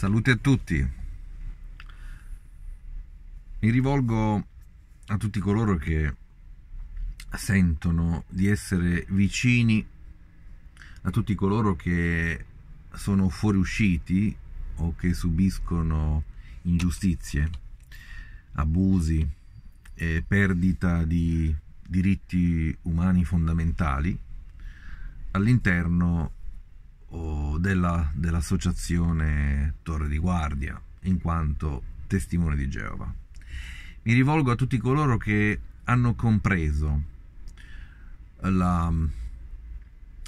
Salute a tutti. Mi rivolgo a tutti coloro che sentono di essere vicini, a tutti coloro che sono fuoriusciti o che subiscono ingiustizie, abusi e perdita di diritti umani fondamentali all'interno o della, dell'associazione Torre di Guardia, in quanto testimone di Geova. Mi rivolgo a tutti coloro che hanno compreso la,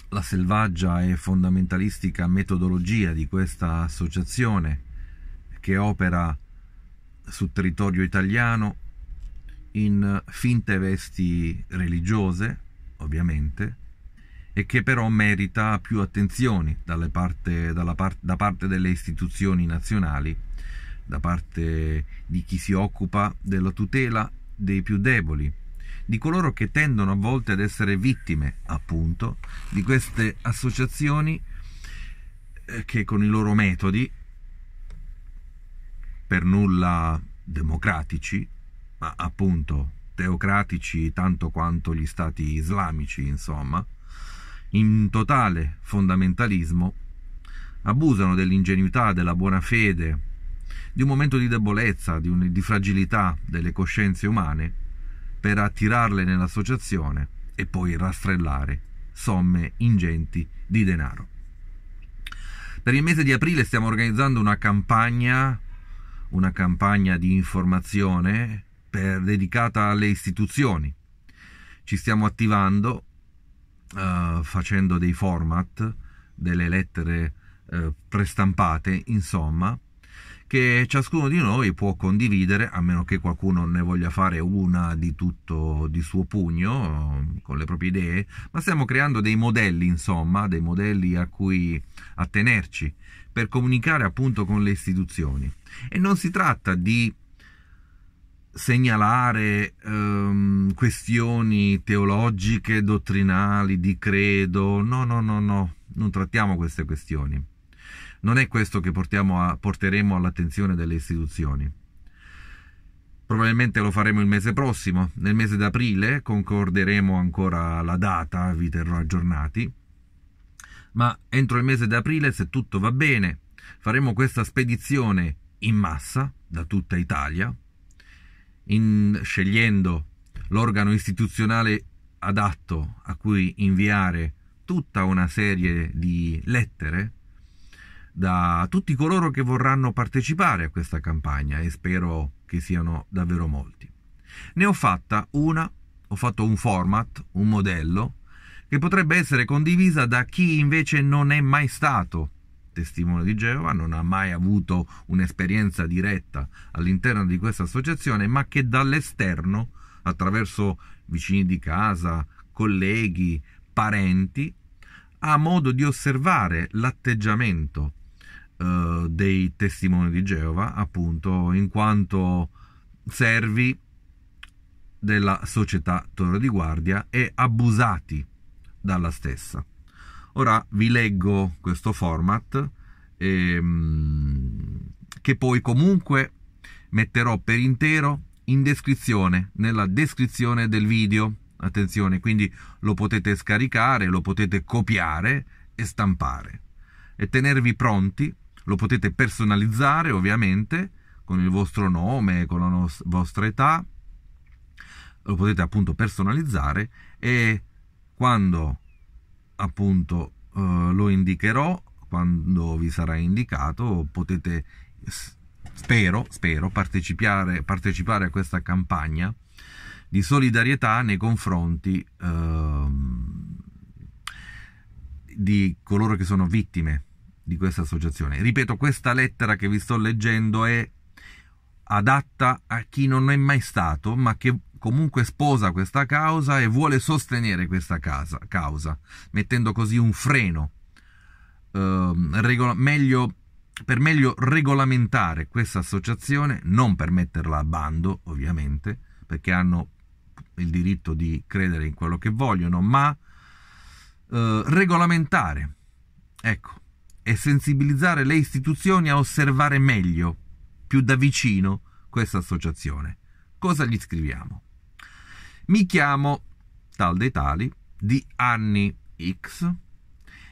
la selvaggia e fondamentalistica metodologia di questa associazione che opera sul territorio italiano in finte vesti religiose, ovviamente, e che però merita più attenzioni parte, par- da parte delle istituzioni nazionali, da parte di chi si occupa della tutela dei più deboli, di coloro che tendono a volte ad essere vittime, appunto, di queste associazioni eh, che con i loro metodi, per nulla democratici, ma appunto teocratici tanto quanto gli stati islamici, insomma, in totale fondamentalismo, abusano dell'ingenuità, della buona fede, di un momento di debolezza, di, un, di fragilità delle coscienze umane per attirarle nell'associazione e poi rastrellare somme ingenti di denaro. Per il mese di aprile stiamo organizzando una campagna, una campagna di informazione per, dedicata alle istituzioni. Ci stiamo attivando eh, facendo dei format, delle lettere uh, prestampate, insomma, che ciascuno di noi può condividere, a meno che qualcuno ne voglia fare una di tutto di suo pugno, con le proprie idee, ma stiamo creando dei modelli, insomma, dei modelli a cui attenerci per comunicare appunto con le istituzioni. E non si tratta di segnalare ehm, questioni teologiche, dottrinali, di credo. No, no, no, no, non trattiamo queste questioni. Non è questo che a, porteremo all'attenzione delle istituzioni. Probabilmente lo faremo il mese prossimo, nel mese d'aprile concorderemo ancora la data, vi terrò aggiornati. Ma entro il mese d'aprile, se tutto va bene, faremo questa spedizione in massa da tutta Italia, in, scegliendo l'organo istituzionale adatto a cui inviare tutta una serie di lettere da tutti coloro che vorranno partecipare a questa campagna e spero che siano davvero molti. Ne ho fatta una, ho fatto un format, un modello che potrebbe essere condivisa da chi invece non è mai stato testimone di Geova, non ha mai avuto un'esperienza diretta all'interno di questa associazione, ma che dall'esterno, attraverso vicini di casa, colleghi, parenti, ha modo di osservare l'atteggiamento eh, dei testimoni di Geova, appunto, in quanto servi della società Torre di Guardia e abusati dalla stessa. Ora vi leggo questo format ehm, che poi comunque metterò per intero in descrizione, nella descrizione del video. Attenzione, quindi lo potete scaricare, lo potete copiare e stampare e tenervi pronti. Lo potete personalizzare ovviamente con il vostro nome, con la nos- vostra età. Lo potete appunto personalizzare e quando appunto eh, lo indicherò quando vi sarà indicato potete spero, spero partecipare, partecipare a questa campagna di solidarietà nei confronti ehm, di coloro che sono vittime di questa associazione. Ripeto, questa lettera che vi sto leggendo è adatta a chi non è mai stato, ma che comunque sposa questa causa e vuole sostenere questa casa, causa, mettendo così un freno, eh, regola- meglio, per meglio regolamentare questa associazione, non per metterla a bando ovviamente, perché hanno il diritto di credere in quello che vogliono, ma eh, regolamentare, ecco, e sensibilizzare le istituzioni a osservare meglio, più da vicino, questa associazione cosa gli scriviamo? Mi chiamo tal dei tali di anni X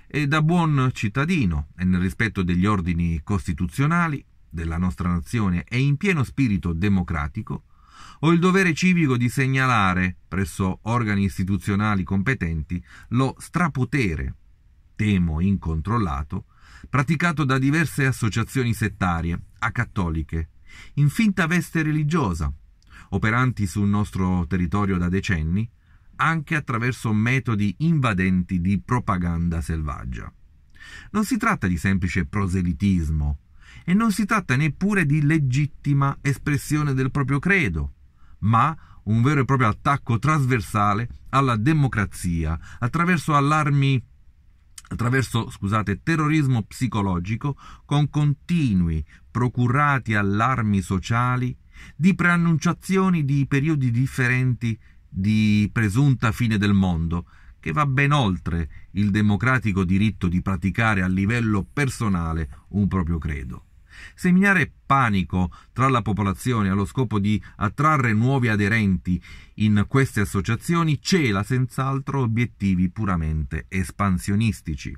e da buon cittadino e nel rispetto degli ordini costituzionali della nostra nazione e in pieno spirito democratico, ho il dovere civico di segnalare presso organi istituzionali competenti lo strapotere, temo incontrollato, praticato da diverse associazioni settarie, acattoliche, in finta veste religiosa, operanti sul nostro territorio da decenni, anche attraverso metodi invadenti di propaganda selvaggia. Non si tratta di semplice proselitismo e non si tratta neppure di legittima espressione del proprio credo, ma un vero e proprio attacco trasversale alla democrazia attraverso allarmi attraverso, scusate, terrorismo psicologico con continui procurati allarmi sociali di preannunciazioni di periodi differenti di presunta fine del mondo, che va ben oltre il democratico diritto di praticare a livello personale un proprio credo. Seminare panico tra la popolazione allo scopo di attrarre nuovi aderenti in queste associazioni cela senz'altro obiettivi puramente espansionistici.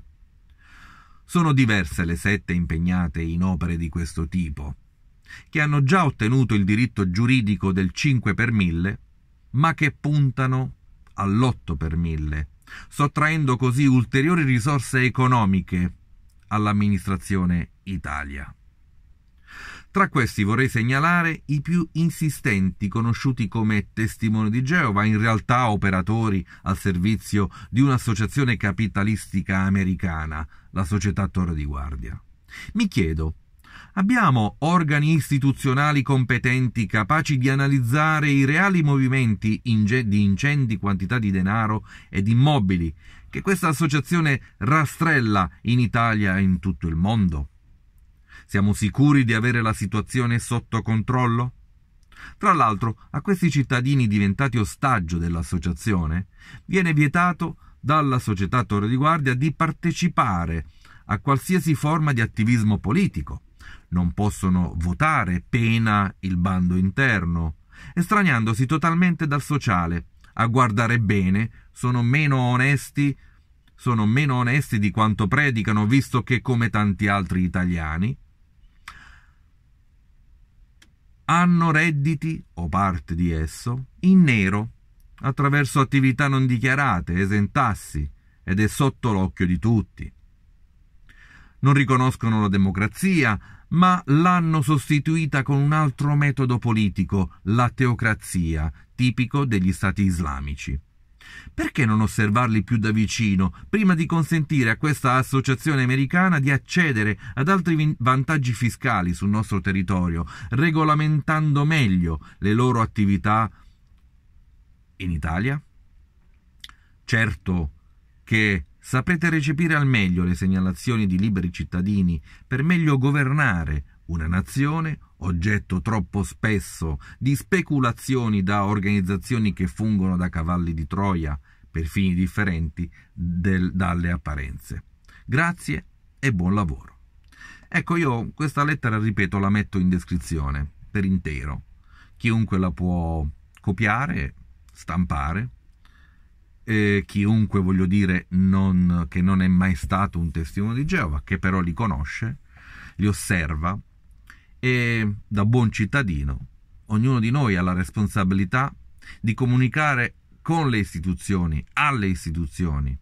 Sono diverse le sette impegnate in opere di questo tipo che hanno già ottenuto il diritto giuridico del 5 per 1000, ma che puntano all'8 per 1000, sottraendo così ulteriori risorse economiche all'amministrazione Italia. Tra questi vorrei segnalare i più insistenti, conosciuti come testimoni di Geova, in realtà operatori al servizio di un'associazione capitalistica americana, la Società Torre di Guardia. Mi chiedo, Abbiamo organi istituzionali competenti capaci di analizzare i reali movimenti di incendi quantità di denaro ed immobili che questa associazione rastrella in Italia e in tutto il mondo? Siamo sicuri di avere la situazione sotto controllo? Tra l'altro, a questi cittadini diventati ostaggio dell'associazione viene vietato dalla società Torre di Guardia di partecipare a qualsiasi forma di attivismo politico non possono votare, pena il bando interno, estraniandosi totalmente dal sociale. A guardare bene, sono meno onesti, sono meno onesti di quanto predicano, visto che come tanti altri italiani hanno redditi o parte di esso in nero attraverso attività non dichiarate, esentassi ed è sotto l'occhio di tutti non riconoscono la democrazia, ma l'hanno sostituita con un altro metodo politico, la teocrazia, tipico degli stati islamici. Perché non osservarli più da vicino, prima di consentire a questa associazione americana di accedere ad altri vantaggi fiscali sul nostro territorio, regolamentando meglio le loro attività in Italia? Certo che Sapete recepire al meglio le segnalazioni di liberi cittadini per meglio governare una nazione oggetto troppo spesso di speculazioni da organizzazioni che fungono da cavalli di Troia per fini differenti del, dalle apparenze. Grazie e buon lavoro. Ecco, io questa lettera, ripeto, la metto in descrizione per intero. Chiunque la può copiare, stampare eh, chiunque, voglio dire, non, che non è mai stato un testimone di Geova, che però li conosce, li osserva e da buon cittadino ognuno di noi ha la responsabilità di comunicare con le istituzioni, alle istituzioni,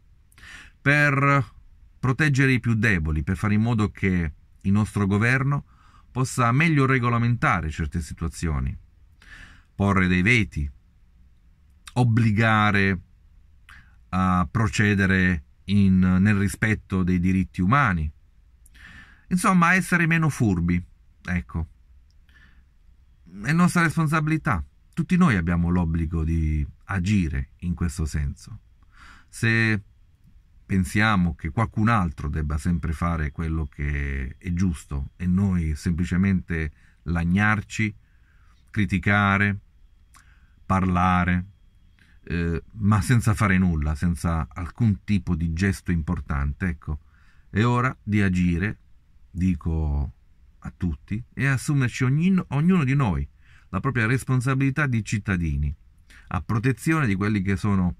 per proteggere i più deboli, per fare in modo che il nostro governo possa meglio regolamentare certe situazioni, porre dei veti, obbligare a procedere in, nel rispetto dei diritti umani. Insomma, a essere meno furbi, ecco. È nostra responsabilità. Tutti noi abbiamo l'obbligo di agire in questo senso. Se pensiamo che qualcun altro debba sempre fare quello che è giusto e noi semplicemente lagnarci, criticare, parlare, eh, ma senza fare nulla, senza alcun tipo di gesto importante. Ecco, è ora di agire, dico a tutti, e assumerci ognuno, ognuno di noi la propria responsabilità di cittadini, a protezione di quelli che sono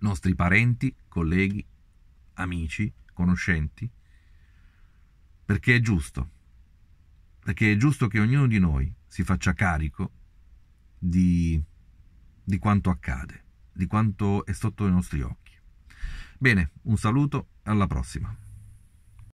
nostri parenti, colleghi, amici, conoscenti, perché è giusto, perché è giusto che ognuno di noi si faccia carico di di quanto accade, di quanto è sotto i nostri occhi. Bene, un saluto, alla prossima.